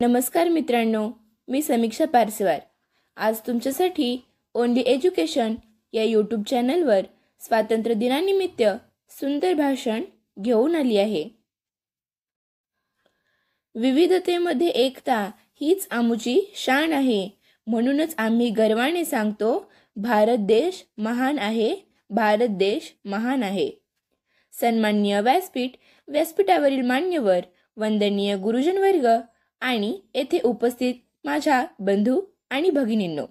नमस्कार मित्रांनो मी समीक्षा पारसेवार आज तुमच्यासाठी ओनली एज्युकेशन या यूट्यूब चॅनलवर स्वातंत्र्य दिनानिमित्त सुंदर भाषण घेऊन आली आहे विविधतेमध्ये एकता हीच आमची शान आहे म्हणूनच आम्ही गर्वाने सांगतो भारत देश महान आहे भारत देश महान आहे सन्माननीय व्यासपीठ व्यासपीठावरील मान्यवर वंदनीय गुरुजन वर्ग आणि येथे उपस्थित माझ्या बंधू आणि भगिनींनो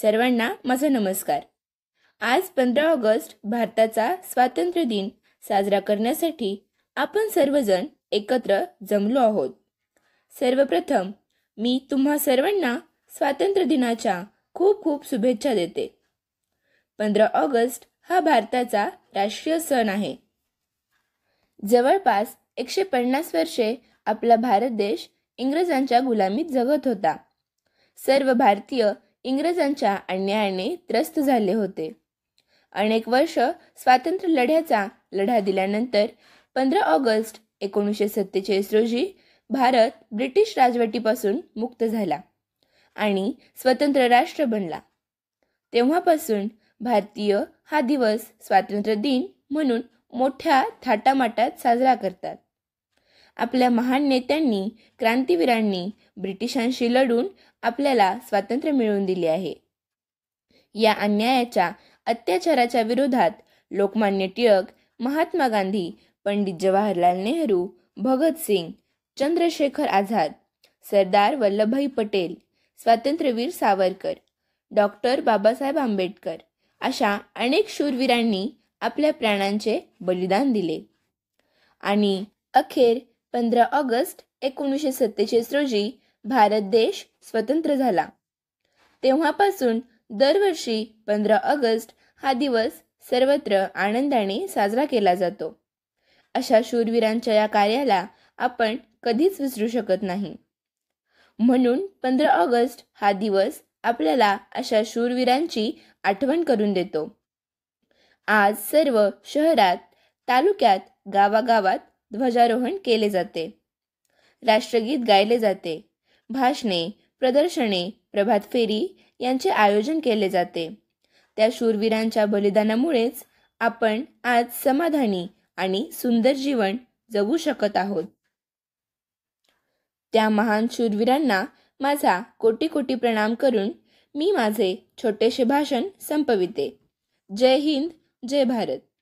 सर्वांना माझा नमस्कार आज पंधरा ऑगस्ट भारताचा स्वातंत्र्य दिन साजरा करण्यासाठी आपण सर्वजण एकत्र जमलो आहोत सर्वप्रथम मी तुम्हा सर्वांना स्वातंत्र्य दिनाच्या खूप खूप शुभेच्छा देते पंधरा ऑगस्ट हा भारताचा राष्ट्रीय सण आहे जवळपास एकशे पन्नास वर्षे आपला भारत देश इंग्रजांच्या गुलामीत जगत होता सर्व भारतीय इंग्रजांच्या अन्यायाने त्रस्त झाले होते अनेक वर्ष स्वातंत्र्य लढ्याचा लढा दिल्यानंतर पंधरा ऑगस्ट एकोणीसशे सत्तेचाळीस रोजी भारत ब्रिटिश राजवटीपासून मुक्त झाला आणि स्वतंत्र राष्ट्र बनला तेव्हापासून भारतीय हा दिवस स्वातंत्र्य दिन म्हणून मोठ्या थाटामाटात साजरा करतात आपल्या महान नेत्यांनी क्रांतीवीरांनी ब्रिटिशांशी लढून आपल्याला स्वातंत्र्य मिळवून दिले आहे या अन्यायाच्या अत्याचाराच्या विरोधात लोकमान्य टिळक महात्मा गांधी पंडित जवाहरलाल नेहरू भगतसिंग चंद्रशेखर आझाद सरदार वल्लभभाई पटेल स्वातंत्र्यवीर सावरकर डॉक्टर बाबासाहेब आंबेडकर अशा अनेक शूरवीरांनी आपल्या प्राणांचे बलिदान दिले आणि अखेर पंधरा ऑगस्ट एकोणीसशे सत्तेचाळीस रोजी भारत देश स्वतंत्र झाला तेव्हापासून दरवर्षी पंधरा ऑगस्ट हा दिवस सर्वत्र आनंदाने साजरा केला जातो अशा शूरवीरांच्या या कार्याला आपण कधीच विसरू शकत नाही म्हणून पंधरा ऑगस्ट हा दिवस आपल्याला अशा शूरवीरांची आठवण करून देतो आज सर्व शहरात तालुक्यात गावागावात ध्वजारोहण केले जाते राष्ट्रगीत गायले जाते भाषणे प्रदर्शने प्रभात फेरी यांचे आयोजन केले जाते त्या शूरवीरांच्या बलिदानामुळेच आपण आज समाधानी आणि सुंदर जीवन जगू शकत आहोत त्या महान शूरवीरांना माझा कोटी कोटी प्रणाम करून मी माझे छोटेसे भाषण संपविते जय हिंद जय भारत